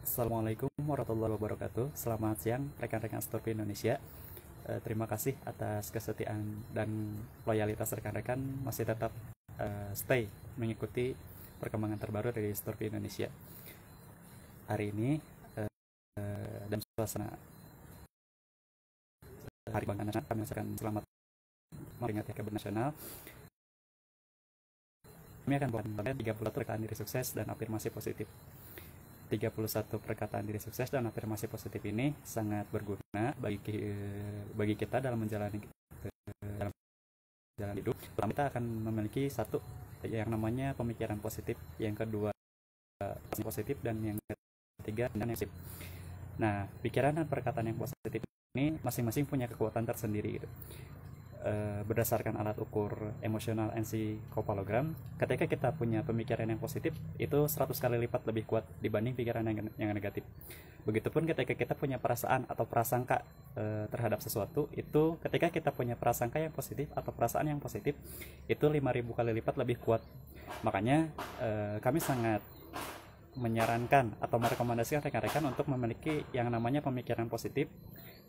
Assalamualaikum warahmatullahi wabarakatuh. Selamat siang rekan-rekan Storpi Indonesia. E, terima kasih atas kesetiaan dan loyalitas rekan-rekan masih tetap e, stay mengikuti perkembangan terbaru dari Storpi Indonesia. Hari ini e, dan suasana Hari Bangga Nasional kami ucapkan selamat memperingati hari ya, nasional kami akan buat konten 30 rekan diri sukses dan afirmasi positif. 31 perkataan diri sukses dan afirmasi positif ini sangat berguna bagi eh, bagi kita dalam menjalani dalam jalan hidup. Pertama kita akan memiliki satu yang namanya pemikiran positif, yang kedua positif dan yang ketiga dan yang positif. Nah, pikiran dan perkataan yang positif ini masing-masing punya kekuatan tersendiri gitu. Eh, berdasarkan alat ukur emosional NC kopalogram ketika kita punya pemikiran yang positif itu 100 kali lipat lebih kuat dibanding pikiran yang, yang negatif begitupun ketika kita punya perasaan atau prasangka e, terhadap sesuatu itu ketika kita punya prasangka yang positif atau perasaan yang positif itu 5000 kali lipat lebih kuat makanya e, kami sangat menyarankan atau merekomendasikan rekan-rekan untuk memiliki yang namanya pemikiran positif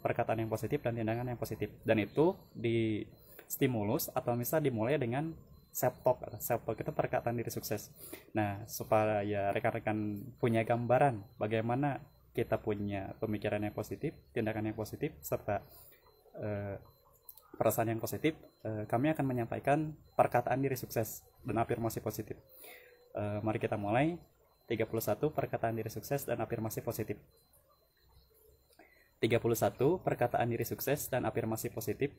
perkataan yang positif dan tindakan yang positif dan itu di stimulus atau misal dimulai dengan self talk self talk itu perkataan diri sukses nah supaya rekan-rekan punya gambaran bagaimana kita punya pemikiran yang positif tindakan yang positif serta eh, perasaan yang positif eh, kami akan menyampaikan perkataan diri sukses dan afirmasi positif eh, mari kita mulai 31 perkataan diri sukses dan afirmasi positif 31 perkataan diri sukses dan afirmasi positif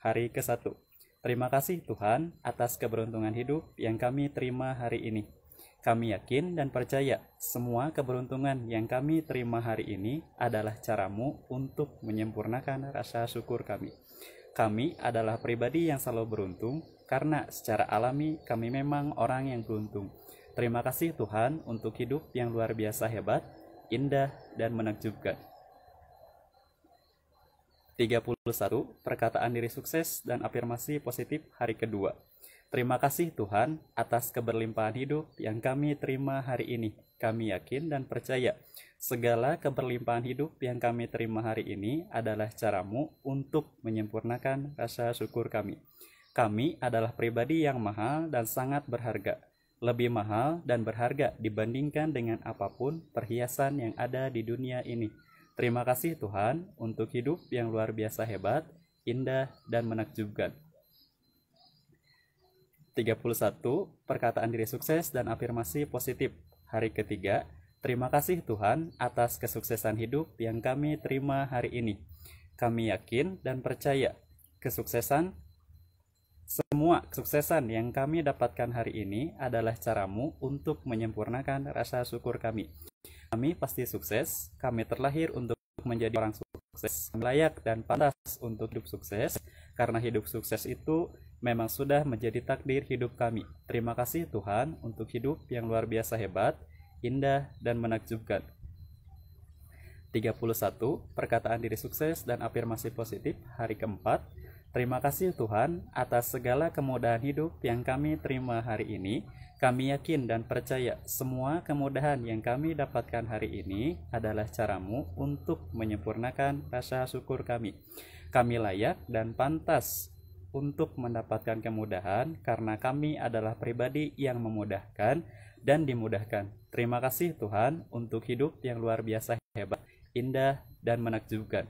hari ke-1. Terima kasih Tuhan atas keberuntungan hidup yang kami terima hari ini. Kami yakin dan percaya semua keberuntungan yang kami terima hari ini adalah caramu untuk menyempurnakan rasa syukur kami. Kami adalah pribadi yang selalu beruntung karena secara alami kami memang orang yang beruntung. Terima kasih Tuhan untuk hidup yang luar biasa hebat, indah, dan menakjubkan. 31 Perkataan diri sukses dan afirmasi positif hari kedua. Terima kasih Tuhan atas keberlimpahan hidup yang kami terima hari ini. Kami yakin dan percaya segala keberlimpahan hidup yang kami terima hari ini adalah caramu untuk menyempurnakan rasa syukur kami. Kami adalah pribadi yang mahal dan sangat berharga, lebih mahal dan berharga dibandingkan dengan apapun perhiasan yang ada di dunia ini. Terima kasih Tuhan untuk hidup yang luar biasa hebat, indah, dan menakjubkan. 31. Perkataan diri sukses dan afirmasi positif. Hari ketiga, terima kasih Tuhan atas kesuksesan hidup yang kami terima hari ini. Kami yakin dan percaya kesuksesan semua kesuksesan yang kami dapatkan hari ini adalah caramu untuk menyempurnakan rasa syukur kami. Kami pasti sukses, kami terlahir untuk menjadi orang sukses, layak dan pantas untuk hidup sukses, karena hidup sukses itu memang sudah menjadi takdir hidup kami. Terima kasih Tuhan untuk hidup yang luar biasa hebat, indah, dan menakjubkan. 31. Perkataan diri sukses dan afirmasi positif hari keempat Terima kasih Tuhan atas segala kemudahan hidup yang kami terima hari ini. Kami yakin dan percaya semua kemudahan yang kami dapatkan hari ini adalah caramu untuk menyempurnakan rasa syukur kami. Kami layak dan pantas untuk mendapatkan kemudahan karena kami adalah pribadi yang memudahkan dan dimudahkan. Terima kasih Tuhan untuk hidup yang luar biasa hebat, indah, dan menakjubkan.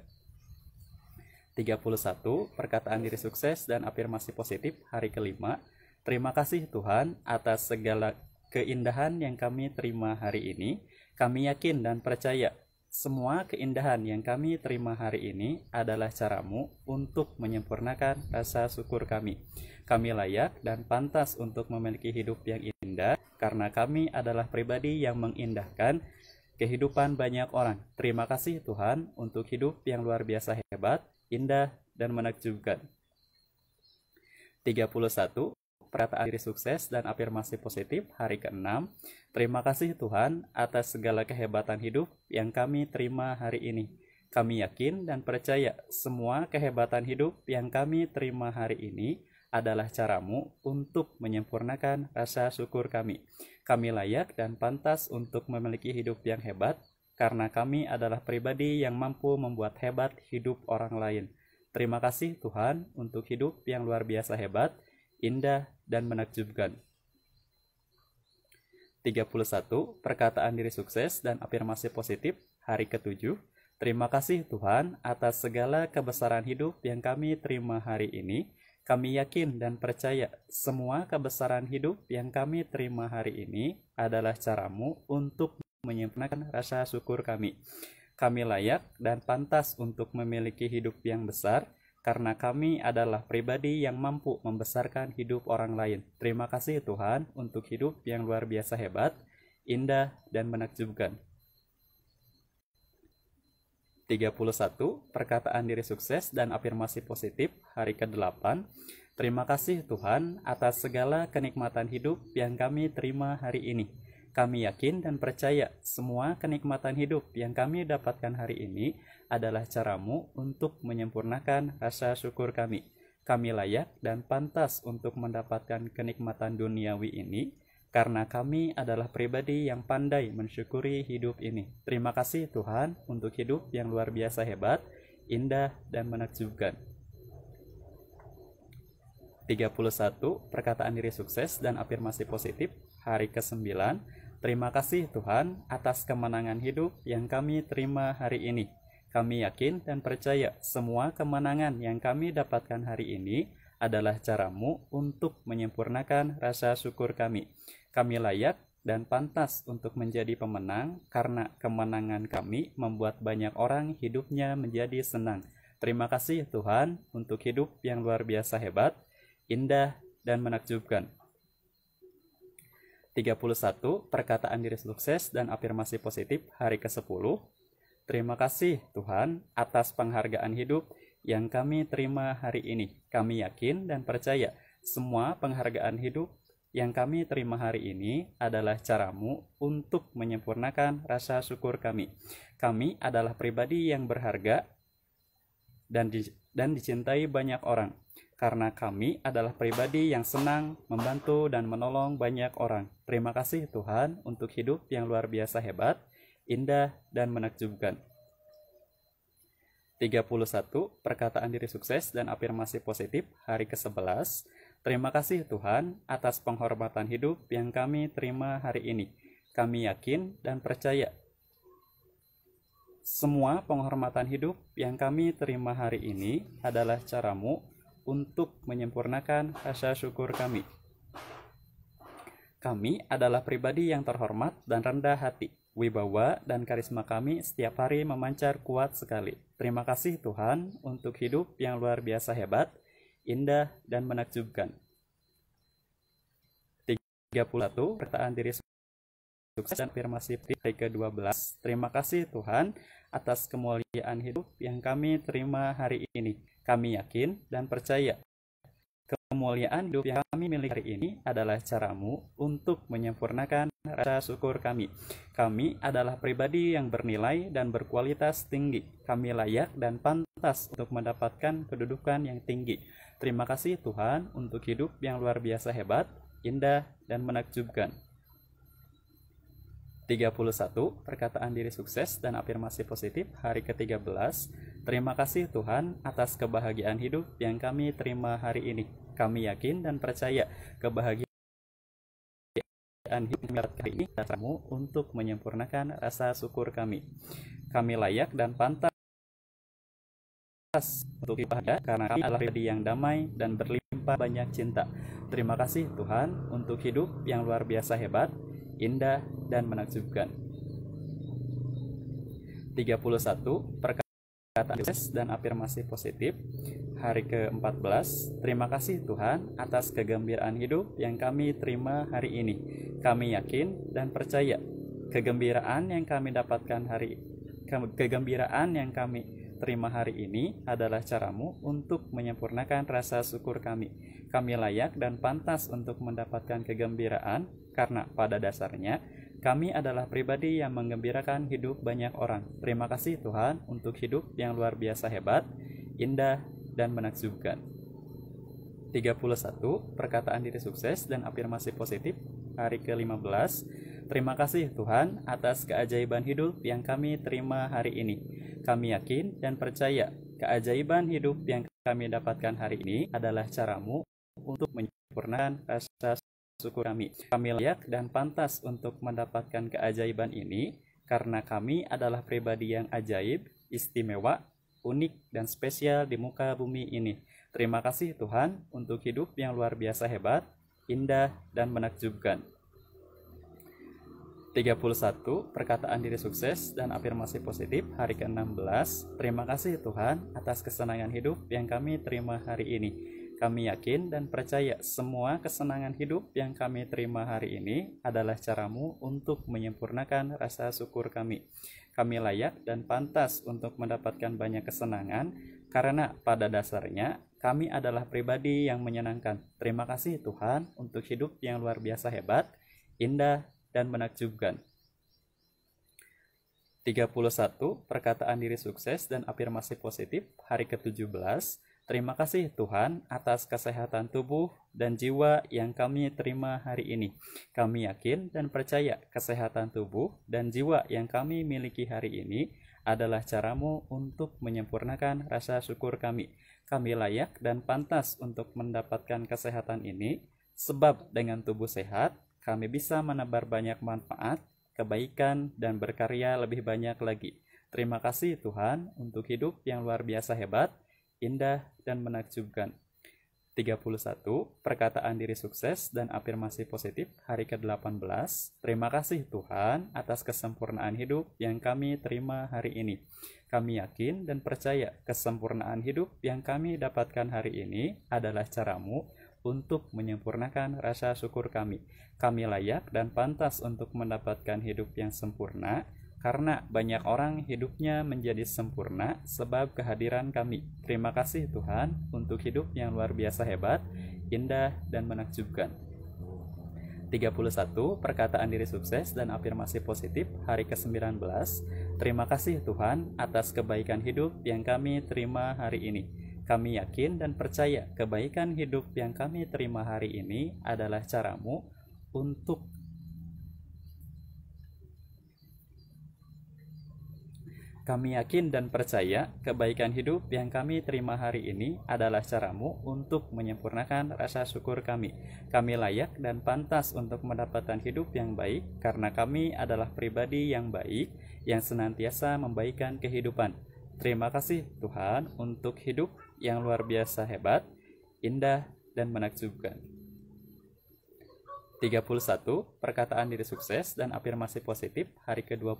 31 perkataan diri sukses dan afirmasi positif hari kelima. Terima kasih Tuhan atas segala keindahan yang kami terima hari ini. Kami yakin dan percaya semua keindahan yang kami terima hari ini adalah caramu untuk menyempurnakan rasa syukur kami. Kami layak dan pantas untuk memiliki hidup yang indah karena kami adalah pribadi yang mengindahkan kehidupan banyak orang. Terima kasih Tuhan untuk hidup yang luar biasa hebat indah, dan menakjubkan. 31. perataan diri sukses dan afirmasi positif hari ke-6. Terima kasih Tuhan atas segala kehebatan hidup yang kami terima hari ini. Kami yakin dan percaya semua kehebatan hidup yang kami terima hari ini adalah caramu untuk menyempurnakan rasa syukur kami. Kami layak dan pantas untuk memiliki hidup yang hebat karena kami adalah pribadi yang mampu membuat hebat hidup orang lain. Terima kasih Tuhan untuk hidup yang luar biasa hebat, indah, dan menakjubkan. 31. Perkataan diri sukses dan afirmasi positif hari ke-7. Terima kasih Tuhan atas segala kebesaran hidup yang kami terima hari ini. Kami yakin dan percaya semua kebesaran hidup yang kami terima hari ini adalah caramu untuk menyempurnakan rasa syukur kami. Kami layak dan pantas untuk memiliki hidup yang besar, karena kami adalah pribadi yang mampu membesarkan hidup orang lain. Terima kasih Tuhan untuk hidup yang luar biasa hebat, indah, dan menakjubkan. 31. Perkataan diri sukses dan afirmasi positif hari ke-8. Terima kasih Tuhan atas segala kenikmatan hidup yang kami terima hari ini. Kami yakin dan percaya semua kenikmatan hidup yang kami dapatkan hari ini adalah caramu untuk menyempurnakan rasa syukur kami. Kami layak dan pantas untuk mendapatkan kenikmatan duniawi ini karena kami adalah pribadi yang pandai mensyukuri hidup ini. Terima kasih Tuhan untuk hidup yang luar biasa hebat, indah, dan menakjubkan. 31. Perkataan diri sukses dan afirmasi positif hari ke-9 Terima kasih Tuhan atas kemenangan hidup yang kami terima hari ini. Kami yakin dan percaya semua kemenangan yang kami dapatkan hari ini adalah caramu untuk menyempurnakan rasa syukur kami. Kami layak dan pantas untuk menjadi pemenang karena kemenangan kami membuat banyak orang hidupnya menjadi senang. Terima kasih Tuhan untuk hidup yang luar biasa hebat, indah, dan menakjubkan. 31 Perkataan Diri Sukses dan Afirmasi Positif hari ke-10. Terima kasih Tuhan atas penghargaan hidup yang kami terima hari ini. Kami yakin dan percaya semua penghargaan hidup yang kami terima hari ini adalah caramu untuk menyempurnakan rasa syukur kami. Kami adalah pribadi yang berharga dan dan dicintai banyak orang karena kami adalah pribadi yang senang membantu dan menolong banyak orang. Terima kasih Tuhan untuk hidup yang luar biasa hebat, indah, dan menakjubkan. 31. Perkataan diri sukses dan afirmasi positif hari ke-11. Terima kasih Tuhan atas penghormatan hidup yang kami terima hari ini. Kami yakin dan percaya semua penghormatan hidup yang kami terima hari ini adalah caramu untuk menyempurnakan rasa syukur kami. Kami adalah pribadi yang terhormat dan rendah hati. Wibawa dan karisma kami setiap hari memancar kuat sekali. Terima kasih Tuhan untuk hidup yang luar biasa hebat, indah, dan menakjubkan. 31. Pertaan diri sukses dan afirmasi hari ke-12. Terima kasih Tuhan atas kemuliaan hidup yang kami terima hari ini. Kami yakin dan percaya kemuliaan hidup yang kami miliki hari ini adalah caramu untuk menyempurnakan rasa syukur kami. Kami adalah pribadi yang bernilai dan berkualitas tinggi. Kami layak dan pantas untuk mendapatkan kedudukan yang tinggi. Terima kasih Tuhan untuk hidup yang luar biasa hebat, indah, dan menakjubkan. 31. Perkataan diri sukses dan afirmasi positif hari ke-13 Terima kasih Tuhan atas kebahagiaan hidup yang kami terima hari ini. Kami yakin dan percaya kebahagiaan hidup kami ini kamu untuk menyempurnakan rasa syukur kami. Kami layak dan pantas untuk ibadah karena kami adalah pribadi yang damai dan berlimpah banyak cinta. Terima kasih Tuhan untuk hidup yang luar biasa hebat, indah, dan menakjubkan. 31. Perkara perkataan dan afirmasi positif hari ke-14. Terima kasih Tuhan atas kegembiraan hidup yang kami terima hari ini. Kami yakin dan percaya kegembiraan yang kami dapatkan hari kegembiraan yang kami terima hari ini adalah caramu untuk menyempurnakan rasa syukur kami. Kami layak dan pantas untuk mendapatkan kegembiraan karena pada dasarnya kami adalah pribadi yang menggembirakan hidup banyak orang. Terima kasih Tuhan untuk hidup yang luar biasa hebat, indah, dan menakjubkan. 31. Perkataan diri sukses dan afirmasi positif hari ke-15. Terima kasih Tuhan atas keajaiban hidup yang kami terima hari ini. Kami yakin dan percaya keajaiban hidup yang kami dapatkan hari ini adalah caramu untuk menyempurnakan rasa suku kami. Kami layak dan pantas untuk mendapatkan keajaiban ini karena kami adalah pribadi yang ajaib, istimewa, unik, dan spesial di muka bumi ini. Terima kasih Tuhan untuk hidup yang luar biasa hebat, indah, dan menakjubkan. 31. Perkataan diri sukses dan afirmasi positif hari ke-16. Terima kasih Tuhan atas kesenangan hidup yang kami terima hari ini. Kami yakin dan percaya semua kesenangan hidup yang kami terima hari ini adalah caramu untuk menyempurnakan rasa syukur kami. Kami layak dan pantas untuk mendapatkan banyak kesenangan karena pada dasarnya kami adalah pribadi yang menyenangkan. Terima kasih Tuhan untuk hidup yang luar biasa hebat, indah, dan menakjubkan. 31. Perkataan diri sukses dan afirmasi positif hari ke-17 Terima kasih Tuhan atas kesehatan tubuh dan jiwa yang kami terima hari ini. Kami yakin dan percaya kesehatan tubuh dan jiwa yang kami miliki hari ini adalah caramu untuk menyempurnakan rasa syukur kami. Kami layak dan pantas untuk mendapatkan kesehatan ini, sebab dengan tubuh sehat, kami bisa menebar banyak manfaat, kebaikan, dan berkarya lebih banyak lagi. Terima kasih Tuhan untuk hidup yang luar biasa hebat, indah, dan menakjubkan. 31. Perkataan diri sukses dan afirmasi positif hari ke-18. Terima kasih Tuhan atas kesempurnaan hidup yang kami terima hari ini. Kami yakin dan percaya kesempurnaan hidup yang kami dapatkan hari ini adalah caramu untuk menyempurnakan rasa syukur kami. Kami layak dan pantas untuk mendapatkan hidup yang sempurna karena banyak orang hidupnya menjadi sempurna sebab kehadiran kami. Terima kasih Tuhan untuk hidup yang luar biasa hebat, indah, dan menakjubkan. 31. Perkataan diri sukses dan afirmasi positif hari ke-19. Terima kasih Tuhan atas kebaikan hidup yang kami terima hari ini. Kami yakin dan percaya kebaikan hidup yang kami terima hari ini adalah caramu untuk Kami yakin dan percaya kebaikan hidup yang kami terima hari ini adalah caramu untuk menyempurnakan rasa syukur kami. Kami layak dan pantas untuk mendapatkan hidup yang baik karena kami adalah pribadi yang baik yang senantiasa membaikkan kehidupan. Terima kasih Tuhan untuk hidup yang luar biasa hebat, indah, dan menakjubkan. 31 perkataan diri sukses dan afirmasi positif hari ke-20.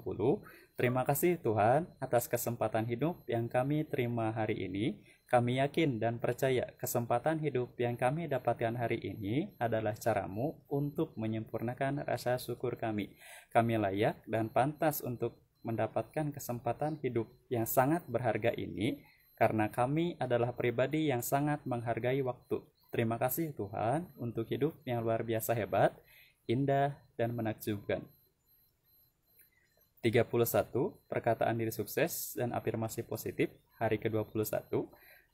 Terima kasih Tuhan atas kesempatan hidup yang kami terima hari ini. Kami yakin dan percaya kesempatan hidup yang kami dapatkan hari ini adalah caramu untuk menyempurnakan rasa syukur kami. Kami layak dan pantas untuk mendapatkan kesempatan hidup yang sangat berharga ini karena kami adalah pribadi yang sangat menghargai waktu Terima kasih Tuhan untuk hidup yang luar biasa hebat, indah, dan menakjubkan. 31. Perkataan diri sukses dan afirmasi positif hari ke-21.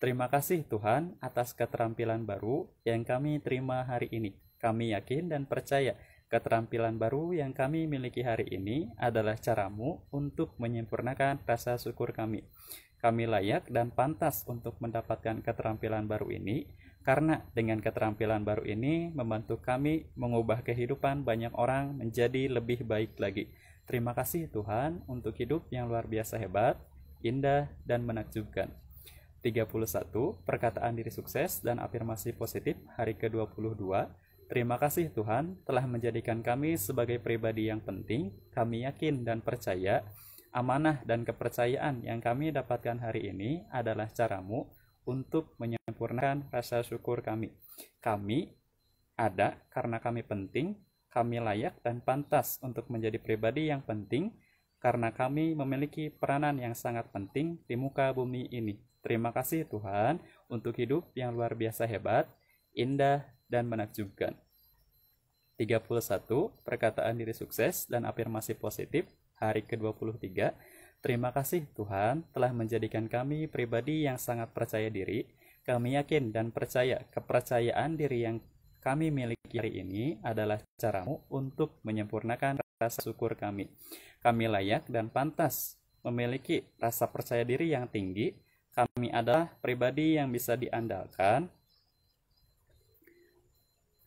Terima kasih Tuhan atas keterampilan baru yang kami terima hari ini. Kami yakin dan percaya keterampilan baru yang kami miliki hari ini adalah caramu untuk menyempurnakan rasa syukur kami. Kami layak dan pantas untuk mendapatkan keterampilan baru ini karena dengan keterampilan baru ini membantu kami mengubah kehidupan banyak orang menjadi lebih baik lagi. Terima kasih Tuhan untuk hidup yang luar biasa hebat, indah, dan menakjubkan. 31. Perkataan diri sukses dan afirmasi positif hari ke-22. Terima kasih Tuhan telah menjadikan kami sebagai pribadi yang penting. Kami yakin dan percaya amanah dan kepercayaan yang kami dapatkan hari ini adalah caramu untuk menyempurnakan rasa syukur kami. Kami ada karena kami penting, kami layak dan pantas untuk menjadi pribadi yang penting karena kami memiliki peranan yang sangat penting di muka bumi ini. Terima kasih Tuhan untuk hidup yang luar biasa hebat, indah, dan menakjubkan. 31. Perkataan diri sukses dan afirmasi positif hari ke-23 Terima kasih Tuhan telah menjadikan kami pribadi yang sangat percaya diri. Kami yakin dan percaya kepercayaan diri yang kami miliki hari ini adalah caramu untuk menyempurnakan rasa syukur kami. Kami layak dan pantas memiliki rasa percaya diri yang tinggi. Kami adalah pribadi yang bisa diandalkan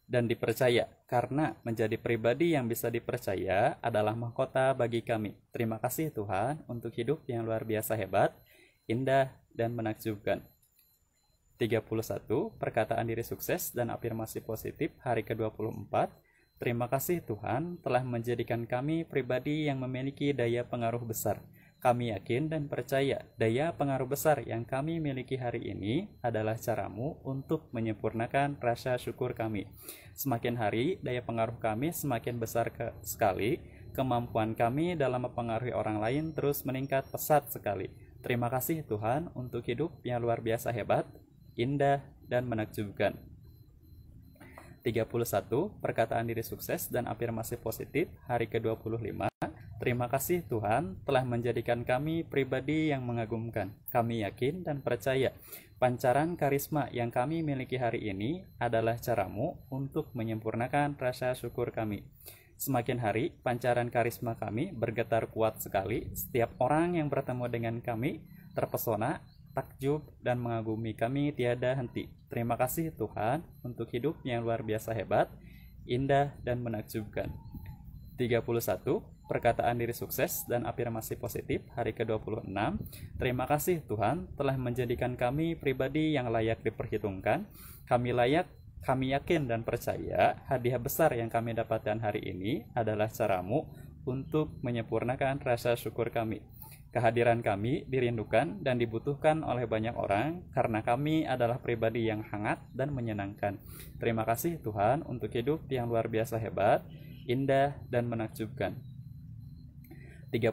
dan dipercaya, karena menjadi pribadi yang bisa dipercaya adalah mahkota bagi kami. Terima kasih Tuhan untuk hidup yang luar biasa hebat, indah, dan menakjubkan. 31. Perkataan diri sukses dan afirmasi positif hari ke-24. Terima kasih Tuhan telah menjadikan kami pribadi yang memiliki daya pengaruh besar. Kami yakin dan percaya daya pengaruh besar yang kami miliki hari ini adalah caramu untuk menyempurnakan rasa syukur kami. Semakin hari, daya pengaruh kami semakin besar ke sekali. Kemampuan kami dalam mempengaruhi orang lain terus meningkat pesat sekali. Terima kasih Tuhan untuk hidup yang luar biasa hebat, indah, dan menakjubkan. 31. Perkataan diri sukses dan afirmasi positif hari ke-25. Terima kasih Tuhan telah menjadikan kami pribadi yang mengagumkan. Kami yakin dan percaya pancaran karisma yang kami miliki hari ini adalah caramu untuk menyempurnakan rasa syukur kami. Semakin hari, pancaran karisma kami bergetar kuat sekali. Setiap orang yang bertemu dengan kami terpesona, takjub, dan mengagumi kami tiada henti. Terima kasih Tuhan untuk hidup yang luar biasa hebat, indah, dan menakjubkan. 31 perkataan diri sukses dan afirmasi positif hari ke-26. Terima kasih Tuhan telah menjadikan kami pribadi yang layak diperhitungkan. Kami layak, kami yakin dan percaya hadiah besar yang kami dapatkan hari ini adalah caramu untuk menyempurnakan rasa syukur kami. Kehadiran kami dirindukan dan dibutuhkan oleh banyak orang karena kami adalah pribadi yang hangat dan menyenangkan. Terima kasih Tuhan untuk hidup yang luar biasa hebat, indah, dan menakjubkan. 31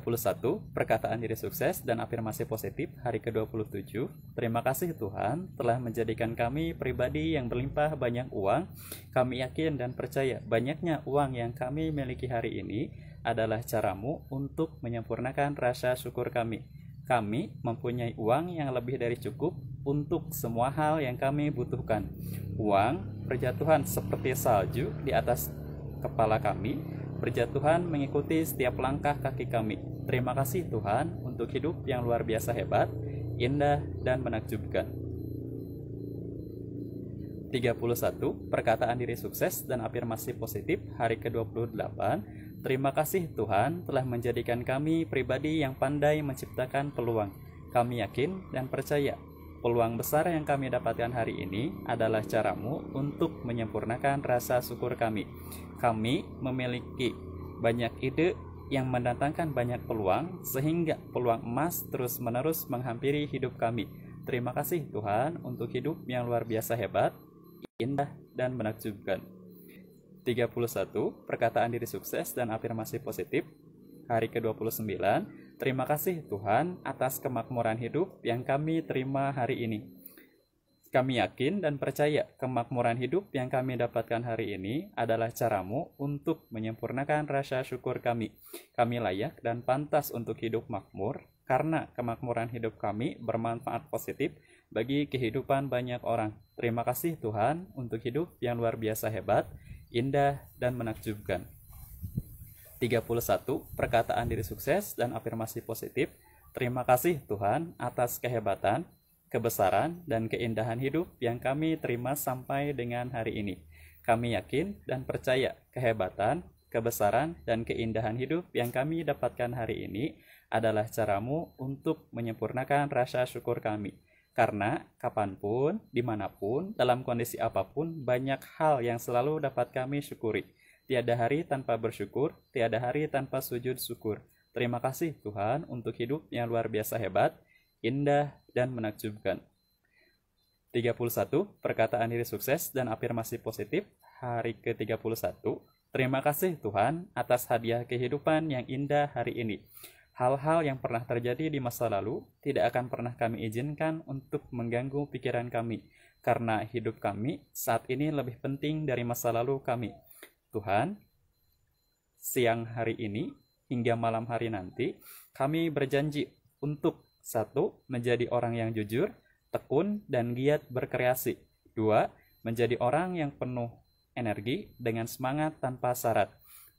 Perkataan diri sukses dan afirmasi positif hari ke-27 Terima kasih Tuhan telah menjadikan kami pribadi yang berlimpah banyak uang Kami yakin dan percaya banyaknya uang yang kami miliki hari ini adalah caramu untuk menyempurnakan rasa syukur kami kami mempunyai uang yang lebih dari cukup untuk semua hal yang kami butuhkan. Uang berjatuhan seperti salju di atas kepala kami berjatuhan mengikuti setiap langkah kaki kami. Terima kasih Tuhan untuk hidup yang luar biasa hebat, indah, dan menakjubkan. 31. Perkataan diri sukses dan afirmasi positif hari ke-28 Terima kasih Tuhan telah menjadikan kami pribadi yang pandai menciptakan peluang. Kami yakin dan percaya Peluang besar yang kami dapatkan hari ini adalah caramu untuk menyempurnakan rasa syukur kami. Kami memiliki banyak ide yang mendatangkan banyak peluang, sehingga peluang emas terus-menerus menghampiri hidup kami. Terima kasih Tuhan untuk hidup yang luar biasa hebat, indah, dan menakjubkan. 31. Perkataan diri sukses dan afirmasi positif Hari ke-29, Terima kasih Tuhan atas kemakmuran hidup yang kami terima hari ini. Kami yakin dan percaya kemakmuran hidup yang kami dapatkan hari ini adalah caramu untuk menyempurnakan rasa syukur kami. Kami layak dan pantas untuk hidup makmur karena kemakmuran hidup kami bermanfaat positif bagi kehidupan banyak orang. Terima kasih Tuhan untuk hidup yang luar biasa hebat, indah, dan menakjubkan. 31 perkataan diri sukses dan afirmasi positif. Terima kasih Tuhan atas kehebatan, kebesaran, dan keindahan hidup yang kami terima sampai dengan hari ini. Kami yakin dan percaya kehebatan, kebesaran, dan keindahan hidup yang kami dapatkan hari ini adalah caramu untuk menyempurnakan rasa syukur kami. Karena kapanpun, dimanapun, dalam kondisi apapun, banyak hal yang selalu dapat kami syukuri Tiada hari tanpa bersyukur, tiada hari tanpa sujud syukur. Terima kasih Tuhan untuk hidup yang luar biasa hebat, indah, dan menakjubkan. 31. Perkataan diri sukses dan afirmasi positif hari ke-31. Terima kasih Tuhan atas hadiah kehidupan yang indah hari ini. Hal-hal yang pernah terjadi di masa lalu tidak akan pernah kami izinkan untuk mengganggu pikiran kami, karena hidup kami saat ini lebih penting dari masa lalu kami. Tuhan, siang hari ini hingga malam hari nanti, kami berjanji untuk satu menjadi orang yang jujur, tekun, dan giat berkreasi. Dua, menjadi orang yang penuh energi dengan semangat tanpa syarat.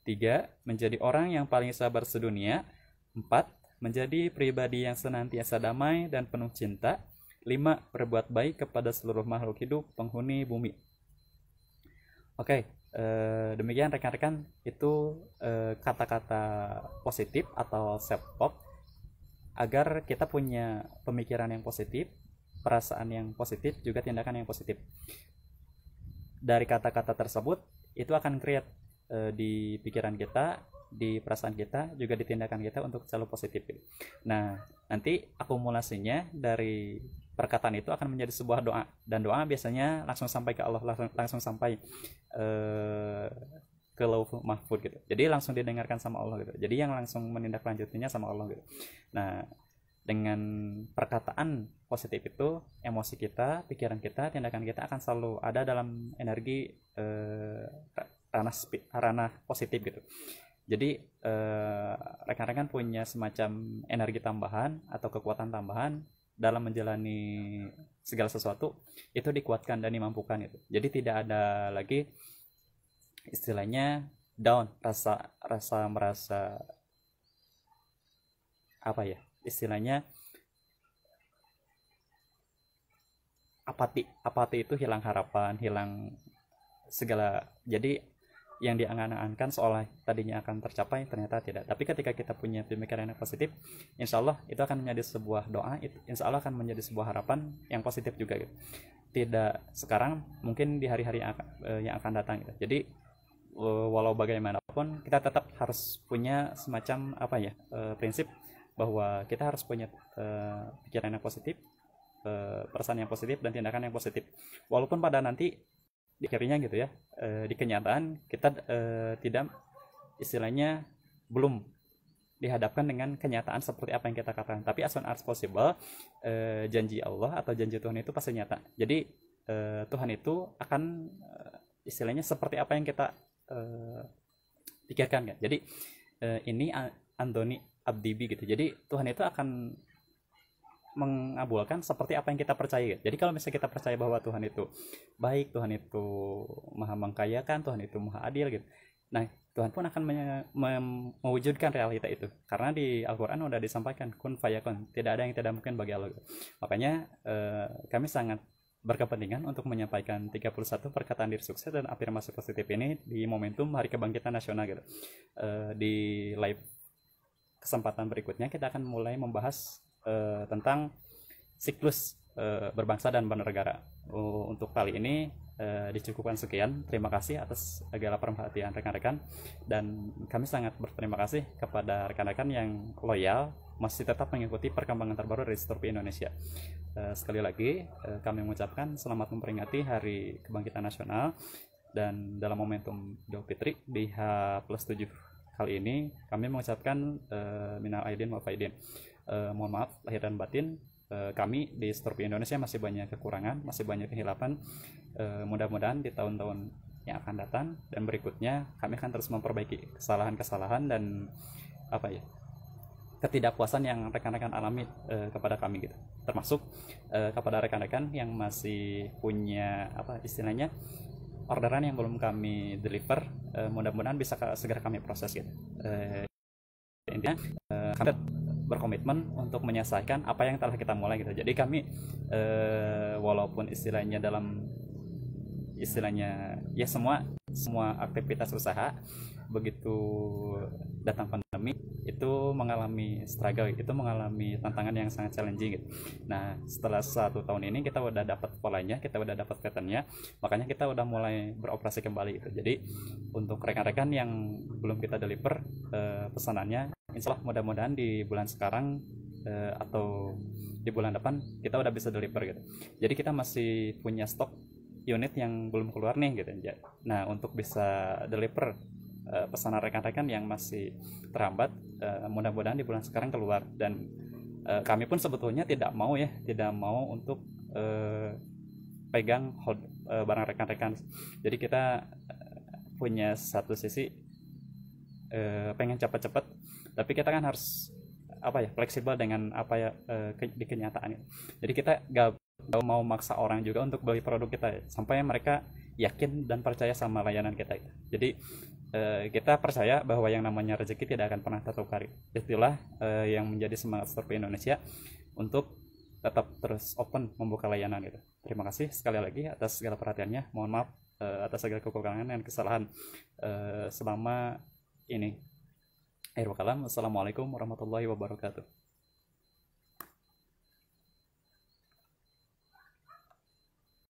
Tiga, menjadi orang yang paling sabar sedunia. Empat, menjadi pribadi yang senantiasa damai dan penuh cinta. Lima, berbuat baik kepada seluruh makhluk hidup penghuni bumi. Oke, eh, demikian rekan-rekan itu kata eh, kata-kata positif atau self talk agar kita punya pemikiran yang positif perasaan yang positif juga tindakan yang positif dari kata-kata tersebut itu akan create eh, di pikiran kita di perasaan kita juga di tindakan kita untuk selalu positif gitu. nah nanti akumulasinya dari perkataan itu akan menjadi sebuah doa dan doa biasanya langsung sampai ke Allah langsung, langsung sampai uh, ke lauh mahfud gitu jadi langsung didengarkan sama Allah gitu jadi yang langsung menindaklanjutinya sama Allah gitu nah dengan perkataan positif itu emosi kita pikiran kita tindakan kita akan selalu ada dalam energi uh, ranah ranah positif gitu jadi eh, rekan-rekan uh, punya semacam energi tambahan atau kekuatan tambahan dalam menjalani segala sesuatu itu dikuatkan dan dimampukan itu. Jadi tidak ada lagi istilahnya down rasa rasa merasa apa ya istilahnya apati apati itu hilang harapan hilang segala jadi yang diangan-angankan seolah tadinya akan tercapai ternyata tidak. Tapi ketika kita punya pemikiran yang positif, insya Allah itu akan menjadi sebuah doa, insya Allah akan menjadi sebuah harapan yang positif juga. Gitu. Tidak sekarang, mungkin di hari-hari yang, akan eh, datang. Gitu. Jadi eh, walau bagaimanapun kita tetap harus punya semacam apa ya eh, prinsip bahwa kita harus punya pikiran yang positif, perasaan yang positif dan tindakan yang positif. Walaupun pada nanti di gitu ya e, di kenyataan kita e, tidak istilahnya belum dihadapkan dengan kenyataan seperti apa yang kita katakan tapi as soon as possible e, janji Allah atau janji Tuhan itu pasti nyata jadi e, Tuhan itu akan istilahnya seperti apa yang kita e, pikirkan kan jadi e, ini Andoni Abdibi gitu jadi Tuhan itu akan mengabulkan seperti apa yang kita percaya. Jadi kalau misalnya kita percaya bahwa Tuhan itu baik, Tuhan itu maha mengkayakan, Tuhan itu maha adil gitu. Nah, Tuhan pun akan mewujudkan realita itu. Karena di Al-Qur'an sudah disampaikan kun fayakun, tidak ada yang tidak mungkin bagi Allah. Makanya eh, kami sangat berkepentingan untuk menyampaikan 31 perkataan diri sukses dan afirmasi positif ini di momentum Hari Kebangkitan Nasional gitu. Eh, di live kesempatan berikutnya kita akan mulai membahas uh, tentang siklus uh, berbangsa dan bernegara. Uh, untuk kali ini uh, dicukupkan sekian. Terima kasih atas segala perhatian rekan-rekan dan kami sangat berterima kasih kepada rekan-rekan yang loyal masih tetap mengikuti perkembangan terbaru dari Storpi Indonesia. Sekali lagi kami mengucapkan selamat memperingati Hari Kebangkitan Nasional dan dalam momentum Idul Fitri di H plus 7 kali ini kami mengucapkan minal aidin wal faidin eh, mohon maaf lahir dan batin eh, kami di Storpi Indonesia masih banyak kekurangan masih banyak kehilapan eh, mudah-mudahan di tahun-tahun yang akan datang dan berikutnya kami akan terus memperbaiki kesalahan-kesalahan dan apa ya ketidakpuasan yang rekan-rekan alami uh, kepada kami gitu termasuk uh, kepada rekan-rekan yang masih punya apa istilahnya orderan yang belum kami deliver uh, mudah-mudahan bisa segera kami proses gitu uh, intinya uh, kami berkomitmen untuk menyelesaikan apa yang telah kita mulai gitu. Jadi kami eh, walaupun istilahnya dalam istilahnya ya semua semua aktivitas usaha begitu datang pandemi itu mengalami struggle itu mengalami tantangan yang sangat challenging gitu. Nah setelah satu tahun ini kita udah dapat polanya kita udah dapat patternnya makanya kita udah mulai beroperasi kembali gitu. Jadi untuk rekan-rekan yang belum kita deliver eh, pesanannya Insya Allah mudah-mudahan di bulan sekarang eh, atau di bulan depan kita udah bisa deliver gitu. Jadi kita masih punya stok unit yang belum keluar nih gitu. Nah untuk bisa deliver Eh, pesanan rekan-rekan yang masih terhambat uh, mudah-mudahan di bulan sekarang keluar dan uh, kami pun sebetulnya tidak mau ya tidak mau untuk uh, pegang hold, uh, barang rekan-rekan jadi kita punya satu sisi uh, pengen cepat-cepat tapi kita kan harus apa ya fleksibel dengan apa ya uh, ke, di kenyataan itu. Jadi kita gak, gak mau maksa orang juga untuk beli produk kita sampai mereka yakin dan percaya sama layanan kita. Jadi Eh, kita percaya bahwa yang namanya rezeki tidak akan pernah tertukar itulah uh, yang menjadi semangat survei Indonesia untuk tetap terus open membuka layanan gitu terima kasih sekali lagi atas segala perhatiannya mohon maaf uh, atas segala kekurangan dan kesalahan uh, selama ini akhir kalam assalamualaikum warahmatullahi wabarakatuh